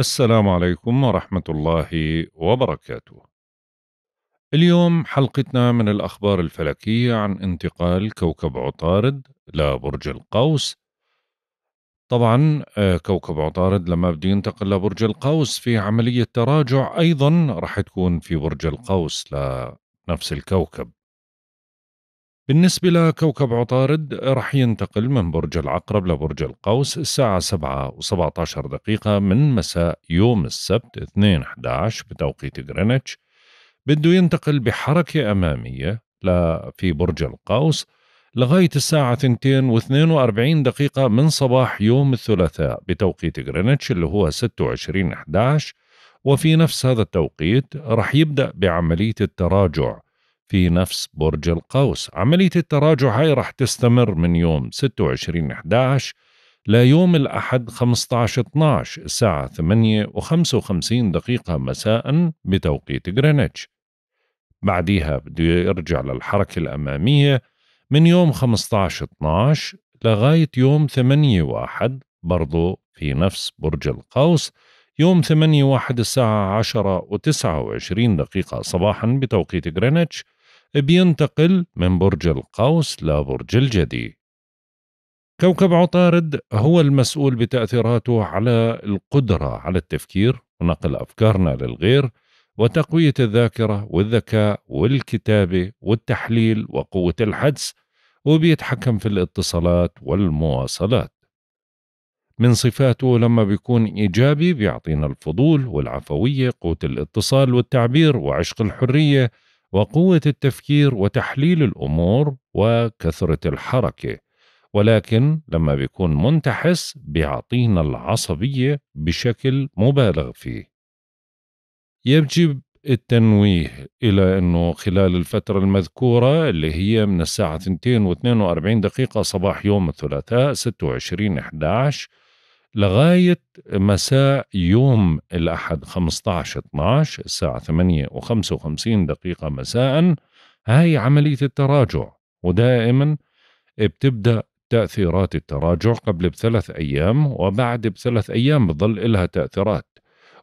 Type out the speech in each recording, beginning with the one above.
السلام عليكم ورحمة الله وبركاته. اليوم حلقتنا من الأخبار الفلكية عن انتقال كوكب عطارد لبرج القوس. طبعا آه، كوكب عطارد لما بده ينتقل لبرج القوس في عملية تراجع أيضا رح تكون في برج القوس لنفس الكوكب. بالنسبة لكوكب عطارد رح ينتقل من برج العقرب لبرج القوس الساعة 7 و17 دقيقة من مساء يوم السبت 2/11 بتوقيت غرينتش بده ينتقل بحركة أمامية في برج القوس لغاية الساعة 2 و42 دقيقة من صباح يوم الثلاثاء بتوقيت غرينتش اللي هو 26 11 وفي نفس هذا التوقيت رح يبدأ بعملية التراجع في نفس برج القوس عملية التراجع هاي رح تستمر من يوم 26 11 ليوم الأحد 15 12 الساعة 8 و55 دقيقة مساء بتوقيت غرينتش بعديها بده يرجع للحركة الأمامية من يوم 15 12 لغاية يوم 8 1 برضو في نفس برج القوس يوم 8 1 الساعة 10 و29 دقيقة صباحا بتوقيت غرينتش بينتقل من برج القوس لبرج الجدي كوكب عطارد هو المسؤول بتأثيراته على القدرة على التفكير ونقل أفكارنا للغير وتقوية الذاكرة والذكاء والكتابة والتحليل وقوة الحدس وبيتحكم في الاتصالات والمواصلات من صفاته لما بيكون إيجابي بيعطينا الفضول والعفوية قوة الاتصال والتعبير وعشق الحرية وقوه التفكير وتحليل الامور وكثره الحركه ولكن لما بيكون منتحس بيعطينا العصبيه بشكل مبالغ فيه يجب التنويه إلى أنه خلال الفترة المذكورة اللي هي من الساعة 2 و42 دقيقة صباح يوم الثلاثاء 26 11 لغاية مساء يوم الأحد 15 12 الساعة 8.55 دقيقة مساء هاي عملية التراجع ودائما بتبدأ تأثيرات التراجع قبل بثلاث أيام وبعد بثلاث أيام بظل إلها تأثيرات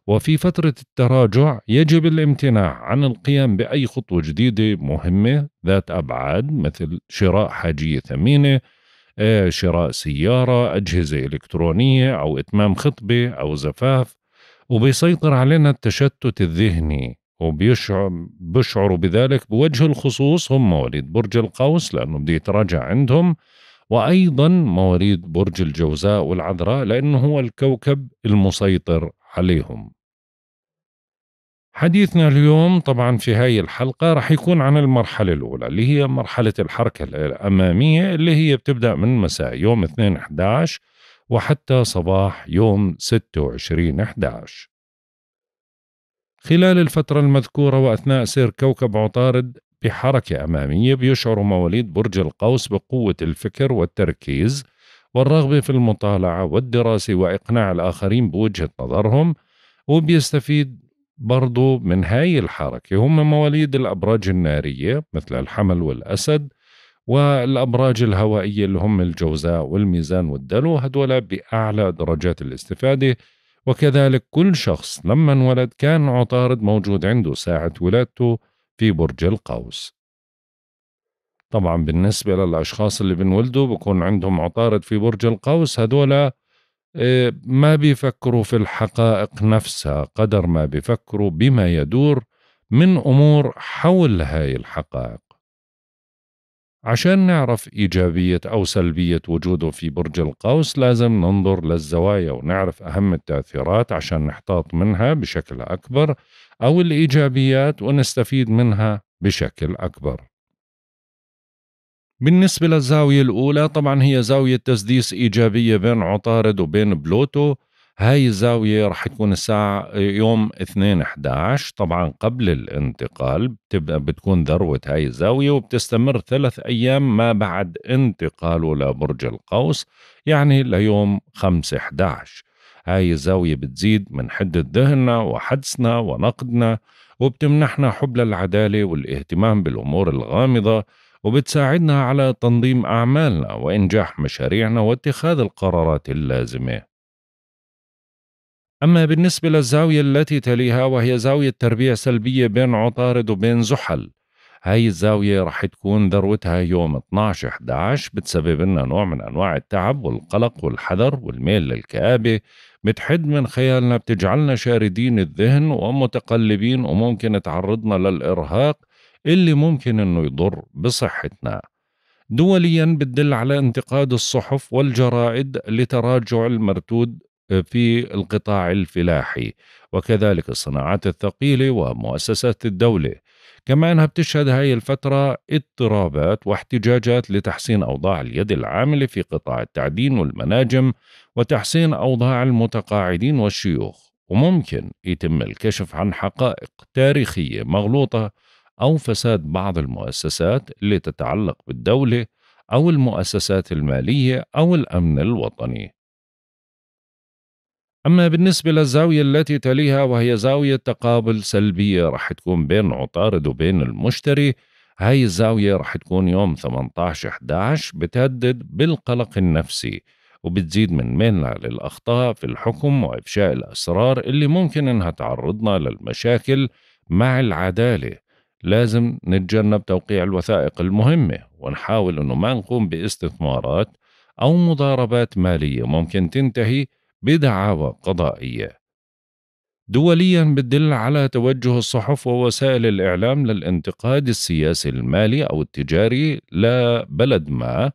وفي فترة التراجع يجب الامتناع عن القيام بأي خطوة جديدة مهمة ذات أبعاد مثل شراء حاجية ثمينة آه، شراء سيارة أجهزة إلكترونية أو إتمام خطبة أو زفاف وبيسيطر علينا التشتت الذهني وبيشعر بيشعروا بذلك بوجه الخصوص هم مواليد برج القوس لأنه بده يتراجع عندهم وأيضا مواليد برج الجوزاء والعذراء لأنه هو الكوكب المسيطر عليهم حديثنا اليوم طبعا في هاي الحلقة رح يكون عن المرحلة الأولى اللي هي مرحلة الحركة الأمامية اللي هي بتبدأ من مساء يوم 2 11 وحتى صباح يوم 26 11 خلال الفترة المذكورة وأثناء سير كوكب عطارد بحركة أمامية بيشعر مواليد برج القوس بقوة الفكر والتركيز والرغبة في المطالعة والدراسة وإقناع الآخرين بوجهة نظرهم وبيستفيد برضو من هاي الحركة هم مواليد الأبراج النارية مثل الحمل والأسد والأبراج الهوائية اللي هم الجوزاء والميزان والدلو هدول بأعلى درجات الاستفادة وكذلك كل شخص لما انولد كان عطارد موجود عنده ساعة ولادته في برج القوس طبعا بالنسبة للأشخاص اللي بنولدوا بكون عندهم عطارد في برج القوس هدول إيه، ما بيفكروا في الحقائق نفسها قدر ما بيفكروا بما يدور من امور حول هاي الحقائق عشان نعرف إيجابية أو سلبية وجوده في برج القوس لازم ننظر للزوايا ونعرف أهم التأثيرات عشان نحتاط منها بشكل أكبر أو الإيجابيات ونستفيد منها بشكل أكبر بالنسبة للزاوية الأولى طبعا هي زاوية تسديس إيجابية بين عطارد وبين بلوتو هاي الزاوية رح تكون الساعة يوم 2 11 طبعا قبل الانتقال بتبقى بتكون ذروة هاي الزاوية وبتستمر ثلاث أيام ما بعد انتقاله لبرج القوس يعني ليوم 5 11 هاي الزاوية بتزيد من حدة ذهننا وحدسنا ونقدنا وبتمنحنا حب للعدالة والاهتمام بالأمور الغامضة وبتساعدنا على تنظيم أعمالنا وإنجاح مشاريعنا واتخاذ القرارات اللازمة. أما بالنسبة للزاوية التي تليها وهي زاوية تربيع سلبية بين عطارد وبين زحل، هاي الزاوية رح تكون ذروتها يوم 12 11 بتسبب لنا نوع من أنواع التعب والقلق والحذر والميل للكآبة بتحد من خيالنا بتجعلنا شاردين الذهن ومتقلبين وممكن تعرضنا للإرهاق اللي ممكن أنه يضر بصحتنا دوليا بتدل على انتقاد الصحف والجرائد لتراجع المردود في القطاع الفلاحي وكذلك الصناعات الثقيلة ومؤسسات الدولة كما أنها بتشهد هاي الفترة اضطرابات واحتجاجات لتحسين أوضاع اليد العاملة في قطاع التعدين والمناجم وتحسين أوضاع المتقاعدين والشيوخ وممكن يتم الكشف عن حقائق تاريخية مغلوطة أو فساد بعض المؤسسات اللي تتعلق بالدولة أو المؤسسات المالية أو الأمن الوطني. أما بالنسبة للزاوية التي تليها وهي زاوية تقابل سلبية رح تكون بين عطارد وبين المشتري هاي الزاوية رح تكون يوم 18 11 بتهدد بالقلق النفسي وبتزيد من ميلنا للأخطاء في الحكم وإفشاء الأسرار اللي ممكن إنها تعرضنا للمشاكل مع العدالة لازم نتجنب توقيع الوثائق المهمة ونحاول أنه ما نقوم باستثمارات أو مضاربات مالية ممكن تنتهي بدعاوى قضائية دوليا بتدل على توجه الصحف ووسائل الإعلام للانتقاد السياسي المالي أو التجاري لبلد ما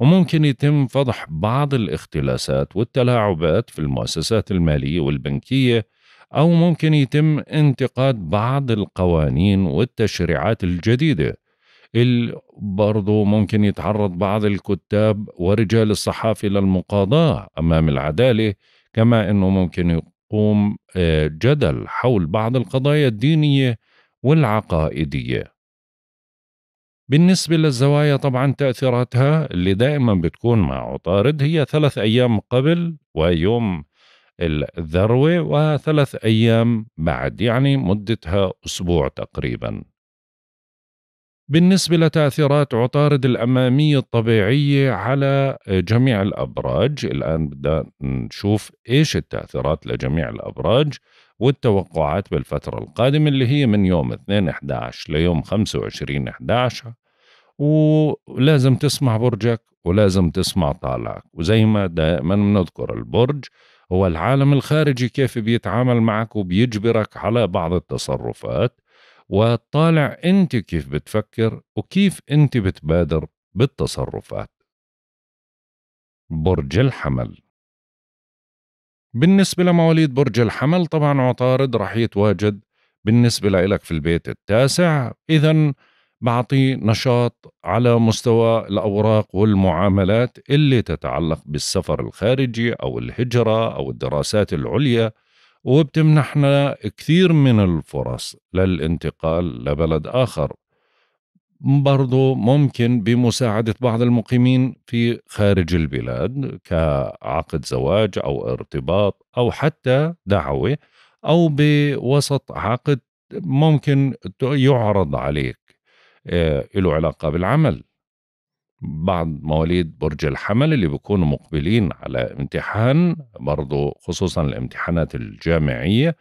وممكن يتم فضح بعض الاختلاسات والتلاعبات في المؤسسات المالية والبنكية أو ممكن يتم انتقاد بعض القوانين والتشريعات الجديدة برضو ممكن يتعرض بعض الكتاب ورجال الصحافة للمقاضاة أمام العدالة كما أنه ممكن يقوم آه، جدل حول بعض القضايا الدينية والعقائدية بالنسبة للزوايا طبعا تأثيراتها اللي دائما بتكون مع عطارد هي ثلاث أيام قبل ويوم الذروة وثلاث أيام بعد يعني مدتها أسبوع تقريبا بالنسبة لتأثيرات عطارد الأمامية الطبيعية على جميع الأبراج الآن بدنا نشوف إيش التأثيرات لجميع الأبراج والتوقعات بالفترة القادمة اللي هي من يوم 2-11 ليوم 25-11 ولازم تسمع برجك ولازم تسمع طالعك وزي ما دائما بنذكر البرج هو العالم الخارجي كيف بيتعامل معك وبيجبرك على بعض التصرفات وطالع انت كيف بتفكر وكيف انت بتبادر بالتصرفات برج الحمل بالنسبة لمواليد برج الحمل طبعا عطارد رح يتواجد بالنسبة لإلك في البيت التاسع إذا بعطي نشاط على مستوى الأوراق والمعاملات اللي تتعلق بالسفر الخارجي أو الهجرة أو الدراسات العليا وبتمنحنا كثير من الفرص للانتقال لبلد آخر برضو ممكن بمساعدة بعض المقيمين في خارج البلاد كعقد زواج أو ارتباط أو حتى دعوة أو بوسط عقد ممكن يعرض عليك آه، له علاقة بالعمل بعض مواليد برج الحمل اللي بيكونوا مقبلين على امتحان برضو خصوصا الامتحانات الجامعية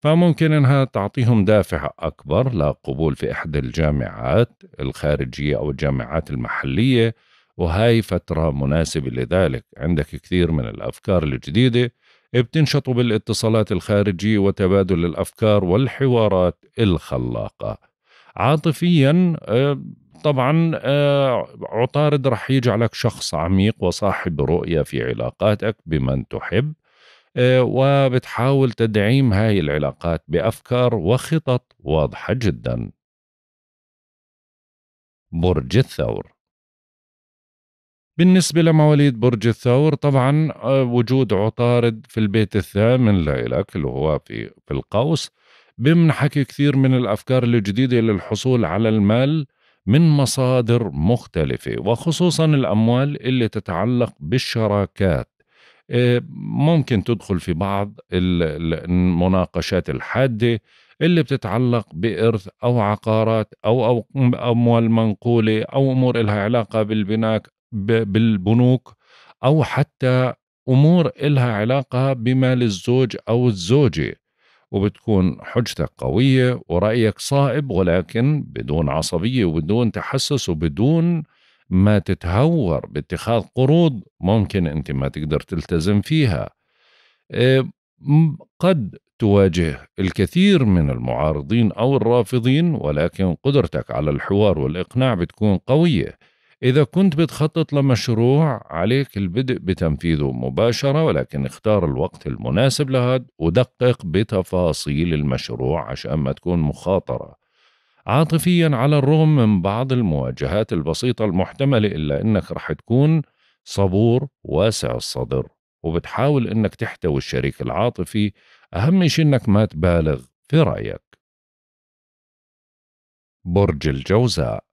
فممكن انها تعطيهم دافع اكبر لقبول في احدى الجامعات الخارجية او الجامعات المحلية وهاي فترة مناسبة لذلك عندك كثير من الافكار الجديدة بتنشطوا بالاتصالات الخارجية وتبادل الافكار والحوارات الخلاقة عاطفيا آه، طبعا آه، عطارد رح يجعلك شخص عميق وصاحب رؤية في علاقاتك بمن تحب آه، وبتحاول تدعيم هاي العلاقات بأفكار وخطط واضحة جدا برج الثور بالنسبة لمواليد برج الثور طبعا وجود عطارد في البيت الثامن لإلك اللي هو في, في القوس بمنحكي كثير من الأفكار الجديدة للحصول على المال من مصادر مختلفة وخصوصا الأموال اللي تتعلق بالشراكات آه، ممكن تدخل في بعض المناقشات الحادة اللي بتتعلق بإرث أو عقارات أو, أو أموال منقولة أو أمور لها علاقة بالبناك بالبنوك أو حتى أمور لها علاقة بمال الزوج أو الزوجة وبتكون حجتك قوية ورأيك صائب ولكن بدون عصبية وبدون تحسس وبدون ما تتهور باتخاذ قروض ممكن أنت ما تقدر تلتزم فيها آه، قد تواجه الكثير من المعارضين أو الرافضين ولكن قدرتك على الحوار والإقناع بتكون قوية إذا كنت بتخطط لمشروع عليك البدء بتنفيذه مباشرة ولكن اختار الوقت المناسب لهذا ودقق بتفاصيل المشروع عشان ما تكون مخاطرة عاطفيا على الرغم من بعض المواجهات البسيطة المحتملة إلا أنك رح تكون صبور واسع الصدر وبتحاول أنك تحتوي الشريك العاطفي أهم شيء أنك ما تبالغ في رأيك برج الجوزاء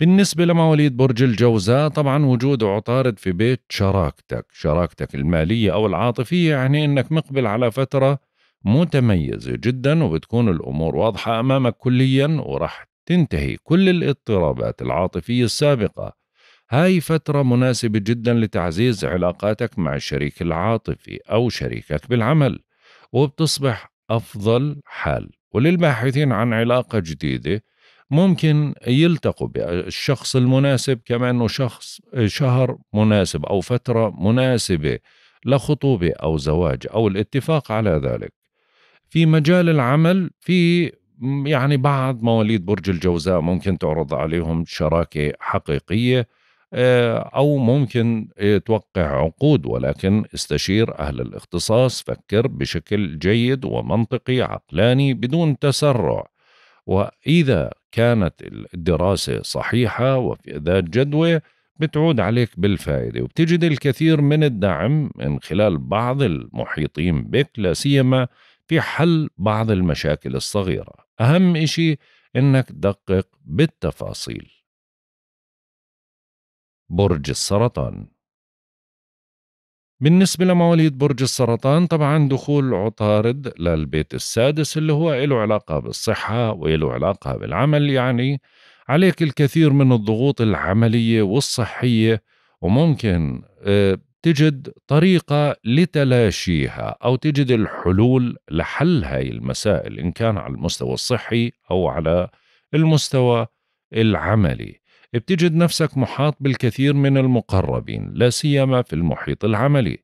بالنسبة لمواليد برج الجوزاء طبعا وجود عطارد في بيت شراكتك شراكتك المالية أو العاطفية يعني أنك مقبل على فترة متميزة جدا وبتكون الأمور واضحة أمامك كليا ورح تنتهي كل الاضطرابات العاطفية السابقة هاي فترة مناسبة جدا لتعزيز علاقاتك مع الشريك العاطفي أو شريكك بالعمل وبتصبح أفضل حال وللباحثين عن علاقة جديدة ممكن يلتقوا بالشخص المناسب كما انه شخص شهر مناسب او فتره مناسبه لخطوبه او زواج او الاتفاق على ذلك في مجال العمل في يعني بعض مواليد برج الجوزاء ممكن تعرض عليهم شراكه حقيقيه آه، او ممكن توقع عقود ولكن استشير اهل الاختصاص فكر بشكل جيد ومنطقي عقلاني بدون تسرع واذا كانت الدراسة صحيحة وفي ذات جدوى بتعود عليك بالفائدة وبتجد الكثير من الدعم من خلال بعض المحيطين بك لا سيما في حل بعض المشاكل الصغيرة أهم إشي إنك تدقق بالتفاصيل برج السرطان بالنسبة لمواليد برج السرطان طبعا دخول عطارد للبيت السادس اللي هو له علاقة بالصحة وله علاقة بالعمل يعني عليك الكثير من الضغوط العملية والصحية وممكن آه، تجد طريقة لتلاشيها أو تجد الحلول لحل هاي المسائل إن كان على المستوى الصحي أو على المستوى العملي بتجد نفسك محاط بالكثير من المقربين لا سيما في المحيط العملي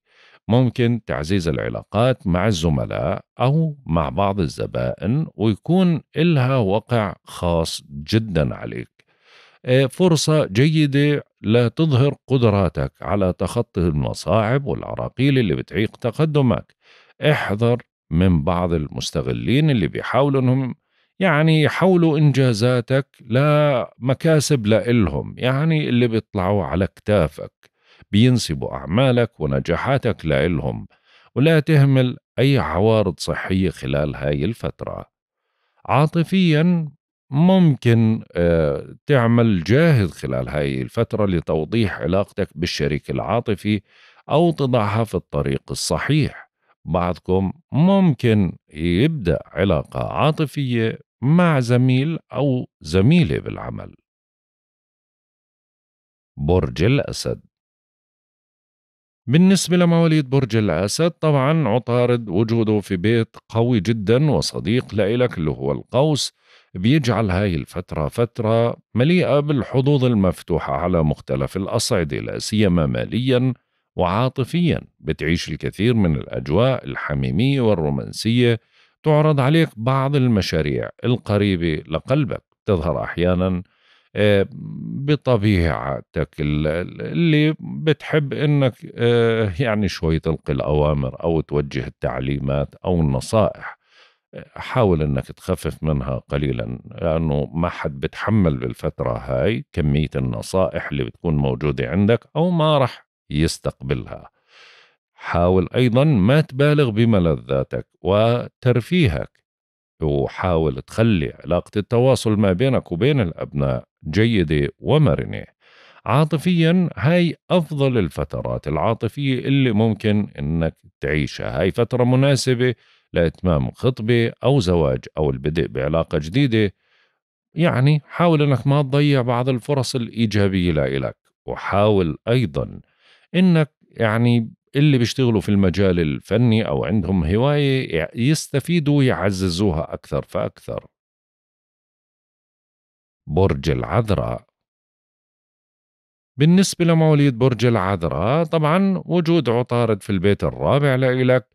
ممكن تعزيز العلاقات مع الزملاء أو مع بعض الزبائن ويكون إلها وقع خاص جدا عليك آه، فرصة جيدة لتظهر قدراتك على تخطي المصاعب والعراقيل اللي بتعيق تقدمك احذر من بعض المستغلين اللي بيحاولوا انهم يعني حولوا إنجازاتك لمكاسب لإلهم يعني اللي بيطلعوا على كتافك بينسبوا أعمالك ونجاحاتك لإلهم ولا تهمل أي عوارض صحية خلال هاي الفترة عاطفيا ممكن آه، تعمل جاهد خلال هاي الفترة لتوضيح علاقتك بالشريك العاطفي أو تضعها في الطريق الصحيح بعضكم ممكن يبدأ علاقة عاطفية مع زميل أو زميلة بالعمل برج الأسد بالنسبة لمواليد برج الأسد طبعا عطارد وجوده في بيت قوي جدا وصديق لإلك اللي هو القوس بيجعل هاي الفترة فترة مليئة بالحظوظ المفتوحة على مختلف الأصعدة لا سيما ماليا وعاطفيا بتعيش الكثير من الأجواء الحميمية والرومانسية تعرض عليك بعض المشاريع القريبة لقلبك تظهر أحيانا آه، بطبيعتك اللي بتحب انك آه، يعني شوي تلقي الاوامر او توجه التعليمات او النصائح آه، حاول انك تخفف منها قليلا لانه ما حد بتحمل بالفتره هاي كميه النصائح اللي بتكون موجوده عندك او ما رح يستقبلها حاول أيضا ما تبالغ بملذاتك وترفيهك وحاول تخلي علاقة التواصل ما بينك وبين الأبناء جيدة ومرنة عاطفيا هاي أفضل الفترات العاطفية اللي ممكن أنك تعيشها هاي فترة مناسبة لإتمام خطبة أو زواج أو البدء بعلاقة جديدة يعني حاول أنك ما تضيع بعض الفرص الإيجابية لإلك وحاول أيضا أنك يعني اللي بيشتغلوا في المجال الفني او عندهم هوايه يستفيدوا ويعززوها اكثر فاكثر برج العذراء بالنسبة لمواليد برج العذراء طبعا وجود عطارد في البيت الرابع لإلك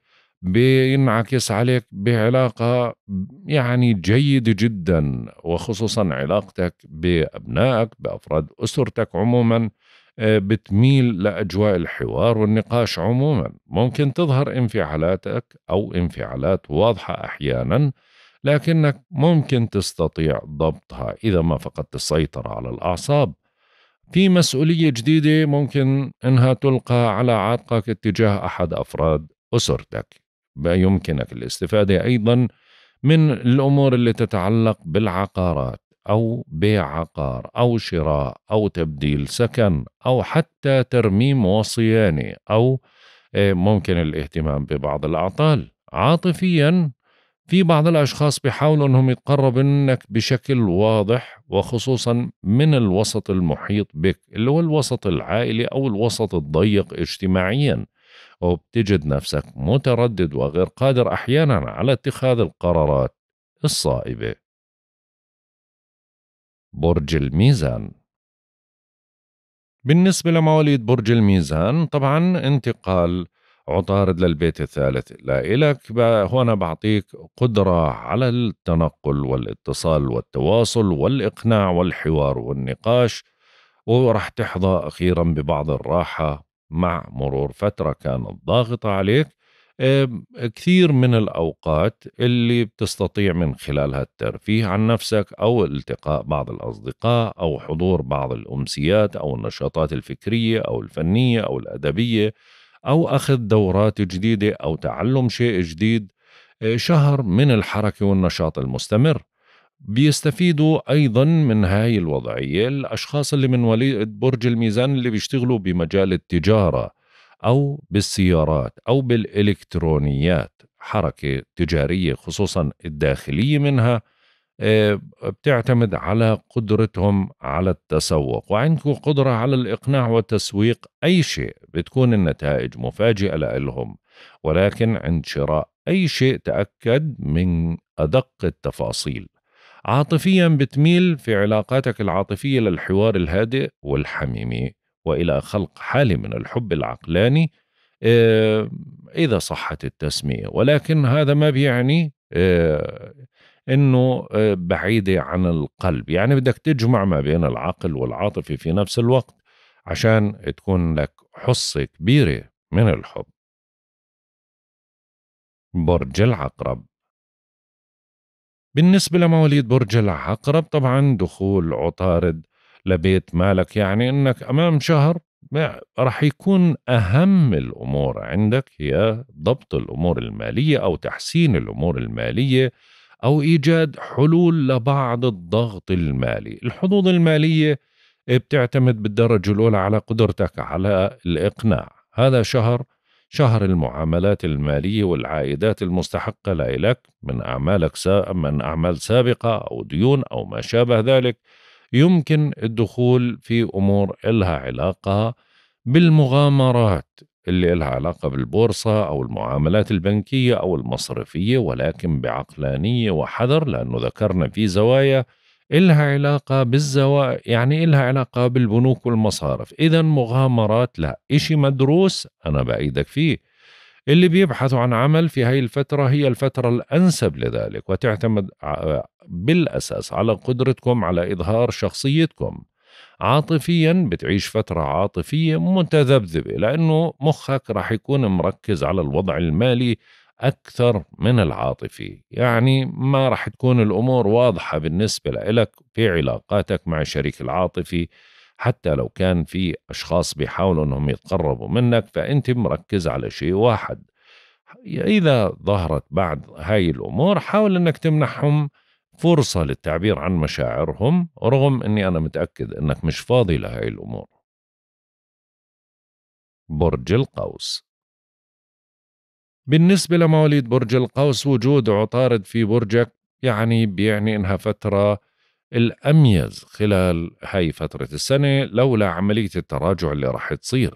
بينعكس عليك بعلاقة يعني جيدة جدا وخصوصا علاقتك بأبنائك بأفراد أسرتك عموما آه، بتميل لأجواء الحوار والنقاش عموما ممكن تظهر انفعالاتك أو انفعالات واضحة أحيانا لكنك ممكن تستطيع ضبطها إذا ما فقدت السيطرة على الأعصاب في مسؤولية جديدة ممكن إنها تلقى على عاتقك اتجاه أحد أفراد أسرتك يمكنك الاستفادة أيضا من الأمور اللي تتعلق بالعقارات أو بيع عقار أو شراء أو تبديل سكن أو حتى ترميم وصيانة أو آه، ممكن الاهتمام ببعض الأعطال عاطفيا في بعض الأشخاص بيحاولوا أنهم يتقربوا منك بشكل واضح وخصوصا من الوسط المحيط بك اللي هو الوسط العائلي أو الوسط الضيق اجتماعيا وبتجد نفسك متردد وغير قادر أحيانا على اتخاذ القرارات الصائبة برج الميزان بالنسبة لمواليد برج الميزان طبعا انتقال عطارد للبيت الثالث لا إلك هنا بعطيك قدرة على التنقل والاتصال والتواصل والإقناع والحوار والنقاش ورح تحظى أخيرا ببعض الراحة مع مرور فترة كانت ضاغطة عليك كثير من الأوقات اللي بتستطيع من خلالها الترفيه عن نفسك أو التقاء بعض الأصدقاء أو حضور بعض الأمسيات أو النشاطات الفكرية أو الفنية أو الأدبية أو أخذ دورات جديدة أو تعلم شيء جديد آه، شهر من الحركة والنشاط المستمر بيستفيدوا أيضا من هاي الوضعية الأشخاص اللي من وليد برج الميزان اللي بيشتغلوا بمجال التجارة أو بالسيارات أو بالإلكترونيات حركة تجارية خصوصا الداخلية منها آه، بتعتمد على قدرتهم على التسوق وعندكم قدرة على الإقناع والتسويق أي شيء بتكون النتائج مفاجئة لهم ولكن عند شراء أي شيء تأكد من أدق التفاصيل عاطفيا بتميل في علاقاتك العاطفية للحوار الهادئ والحميمي والى خلق حاله من الحب العقلاني آه، اذا صحت التسميه ولكن هذا ما بيعني آه، انه آه، بعيده عن القلب يعني بدك تجمع ما بين العقل والعاطفه في نفس الوقت عشان تكون لك حصه كبيره من الحب برج العقرب بالنسبة لمواليد برج العقرب طبعا دخول عطارد لبيت مالك يعني انك امام شهر راح يكون اهم الامور عندك هي ضبط الامور الماليه او تحسين الامور الماليه او ايجاد حلول لبعض الضغط المالي الحظوظ الماليه بتعتمد بالدرجه الاولى على قدرتك على الاقناع هذا شهر شهر المعاملات المالية والعائدات المستحقة لإلك من أعمالك سا من أعمال سابقة أو ديون أو ما شابه ذلك يمكن الدخول في أمور إلها علاقة بالمغامرات اللي إلها علاقة بالبورصة أو المعاملات البنكية أو المصرفية ولكن بعقلانية وحذر لأنه ذكرنا في زوايا إلها علاقة بالزوايا يعني إلها علاقة بالبنوك والمصارف إذا مغامرات لا إشي مدروس أنا بأيدك فيه اللي بيبحثوا عن عمل في هاي الفترة هي الفترة الأنسب لذلك وتعتمد بالأساس على قدرتكم على إظهار شخصيتكم عاطفيا بتعيش فترة عاطفية متذبذبة لأنه مخك رح يكون مركز على الوضع المالي أكثر من العاطفي يعني ما رح تكون الأمور واضحة بالنسبة لك في علاقاتك مع الشريك العاطفي حتى لو كان في أشخاص بيحاولوا أنهم يتقربوا منك فأنت مركز على شيء واحد إذا ظهرت بعض هاي الأمور حاول أنك تمنحهم فرصة للتعبير عن مشاعرهم رغم أني أنا متأكد أنك مش فاضي لهاي الأمور برج القوس بالنسبة لمواليد برج القوس وجود عطارد في برجك يعني بيعني إنها فترة الأميز خلال هاي فترة السنة لولا عملية التراجع اللي راح تصير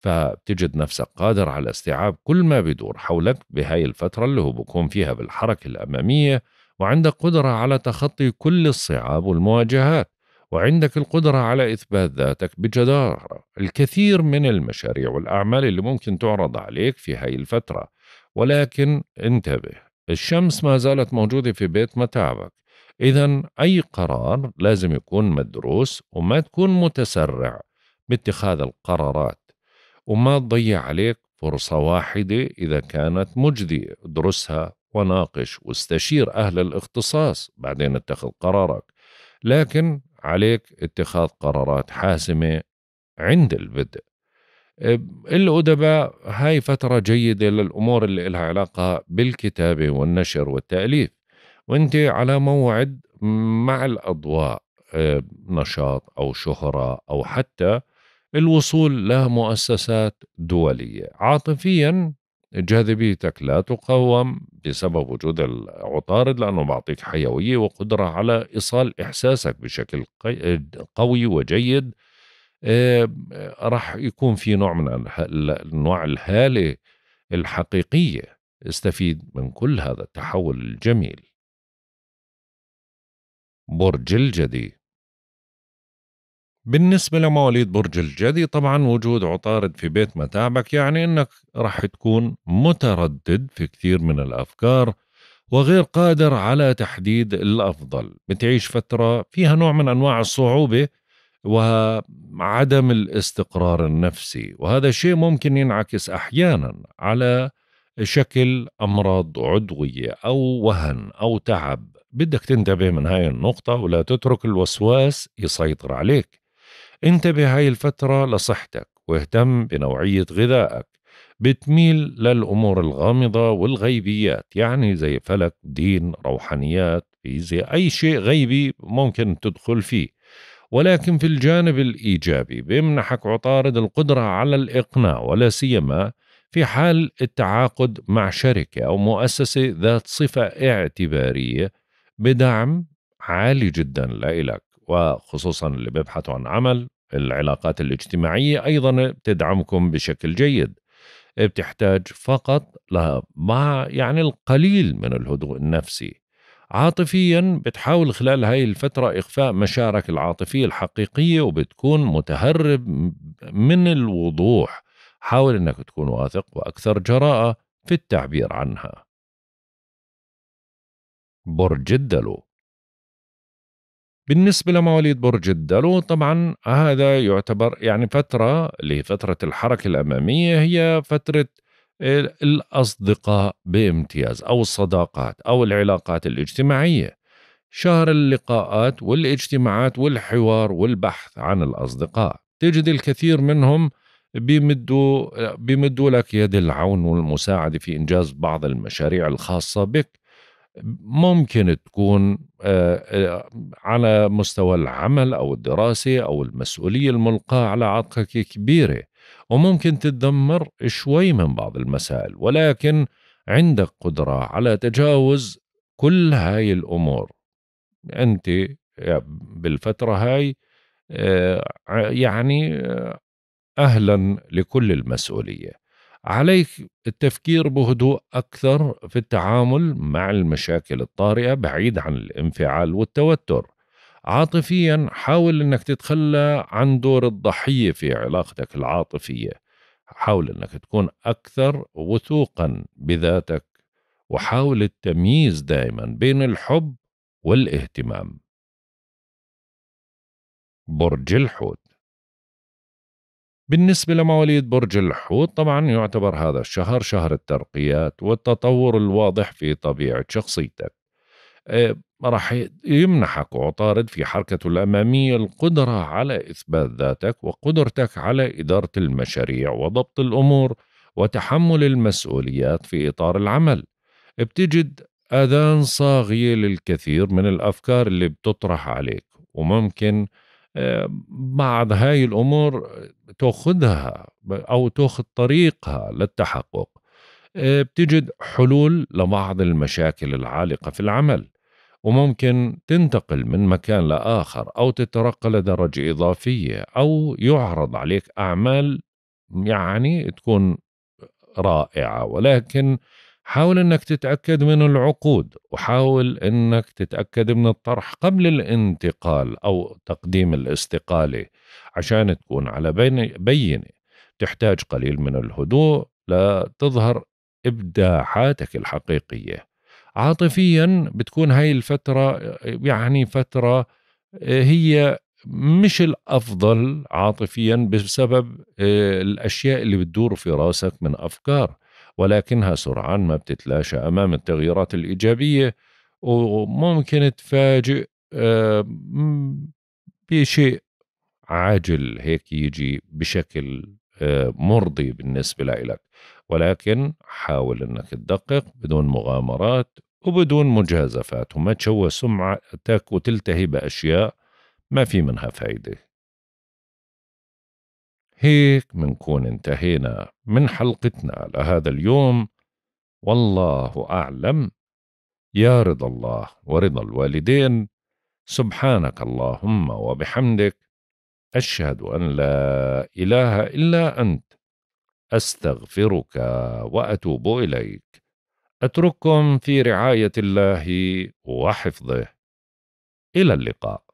فبتجد نفسك قادر على استيعاب كل ما بدور حولك بهاي الفترة اللي هو بكون فيها بالحركة الأمامية وعندك قدرة على تخطي كل الصعاب والمواجهات وعندك القدرة على إثبات ذاتك بجدارة الكثير من المشاريع والأعمال اللي ممكن تعرض عليك في هاي الفترة ولكن انتبه الشمس ما زالت موجودة في بيت متاعبك إذا أي قرار لازم يكون مدروس وما تكون متسرع باتخاذ القرارات وما تضيع عليك فرصة واحدة إذا كانت مجدية ادرسها وناقش واستشير أهل الاختصاص بعدين اتخذ قرارك لكن عليك اتخاذ قرارات حاسمة عند البدء الأدباء هاي فترة جيدة للأمور اللي لها علاقة بالكتابة والنشر والتأليف وانت على موعد مع الاضواء آه، نشاط او شهره او حتى الوصول لمؤسسات دوليه عاطفيا جاذبيتك لا تقاوم بسبب وجود العطارد لأنه بعطيك حيوية وقدرة على إيصال إحساسك بشكل قوي وجيد آه، راح يكون في نوع من أنواع الهالة الحقيقية استفيد من كل هذا التحول الجميل برج الجدي بالنسبة لمواليد برج الجدي طبعا وجود عطارد في بيت متاعبك يعني انك راح تكون متردد في كثير من الافكار وغير قادر على تحديد الافضل، بتعيش فترة فيها نوع من انواع الصعوبة وعدم الاستقرار النفسي، وهذا شيء ممكن ينعكس احيانا على شكل امراض عضوية او وهن او تعب بدك تنتبه من هاي النقطة ولا تترك الوسواس يسيطر عليك انتبه هاي الفترة لصحتك واهتم بنوعية غذائك بتميل للأمور الغامضة والغيبيات يعني زي فلك دين روحانيات فيزياء أي شيء غيبي ممكن تدخل فيه ولكن في الجانب الإيجابي بيمنحك عطارد القدرة على الإقناع ولا سيما في حال التعاقد مع شركة أو مؤسسة ذات صفة اعتبارية بدعم عالي جدا لإلك وخصوصا اللي بيبحثوا عن عمل العلاقات الاجتماعية أيضا بتدعمكم بشكل جيد بتحتاج فقط مع يعني القليل من الهدوء النفسي عاطفيا بتحاول خلال هاي الفترة إخفاء مشاعرك العاطفية الحقيقية وبتكون متهرب من الوضوح حاول أنك تكون واثق وأكثر جراءة في التعبير عنها برج الدلو بالنسبة لمواليد برج الدلو طبعا هذا يعتبر يعني فترة لفترة الحركة الأمامية هي فترة الأصدقاء بامتياز أو الصداقات أو العلاقات الاجتماعية شهر اللقاءات والاجتماعات والحوار والبحث عن الأصدقاء تجد الكثير منهم بيمدوا بيمدوا لك يد العون والمساعدة في إنجاز بعض المشاريع الخاصة بك ممكن تكون آه، آه، على مستوى العمل او الدراسه او المسؤوليه الملقاه على عاتقك كبيره وممكن تتدمر شوي من بعض المسائل ولكن عندك قدره على تجاوز كل هاي الامور انت بالفتره هاي آه، يعني اهلا لكل المسؤوليه عليك التفكير بهدوء أكثر في التعامل مع المشاكل الطارئة بعيد عن الانفعال والتوتر. عاطفيا حاول أنك تتخلى عن دور الضحية في علاقتك العاطفية. حاول أنك تكون أكثر وثوقا بذاتك وحاول التمييز دائما بين الحب والاهتمام. برج الحوت بالنسبة لمواليد برج الحوت طبعا يعتبر هذا الشهر شهر الترقيات والتطور الواضح في طبيعة شخصيتك آه، راح يمنحك عطارد في حركته الأمامية القدرة على إثبات ذاتك وقدرتك على إدارة المشاريع وضبط الأمور وتحمل المسؤوليات في إطار العمل بتجد أذان صاغية للكثير من الأفكار اللي بتطرح عليك وممكن بعض هاي الأمور تأخذها أو تأخذ طريقها للتحقق آه، بتجد حلول لبعض المشاكل العالقة في العمل وممكن تنتقل من مكان لآخر أو تترقى لدرجة إضافية أو يعرض عليك أعمال يعني تكون رائعة ولكن حاول انك تتاكد من العقود وحاول انك تتاكد من الطرح قبل الانتقال او تقديم الاستقاله عشان تكون على بينه تحتاج قليل من الهدوء لتظهر ابداعاتك الحقيقيه عاطفيا بتكون هاي الفتره يعني فتره آه، هي مش الافضل عاطفيا بسبب آه، الاشياء اللي بتدور في راسك من افكار ولكنها سرعان ما بتتلاشى أمام التغييرات الإيجابية وممكن تفاجئ آه، بشيء عاجل هيك يجي بشكل آه، مرضي بالنسبة لك ولكن حاول أنك تدقق بدون مغامرات وبدون مجازفات وما تشوه سمعتك وتلتهي بأشياء ما في منها فايدة هيك منكون انتهينا من حلقتنا لهذا اليوم والله أعلم يا رضا الله ورضا الوالدين سبحانك اللهم وبحمدك أشهد أن لا إله إلا أنت أستغفرك وأتوب إليك أترككم في رعاية الله وحفظه إلى اللقاء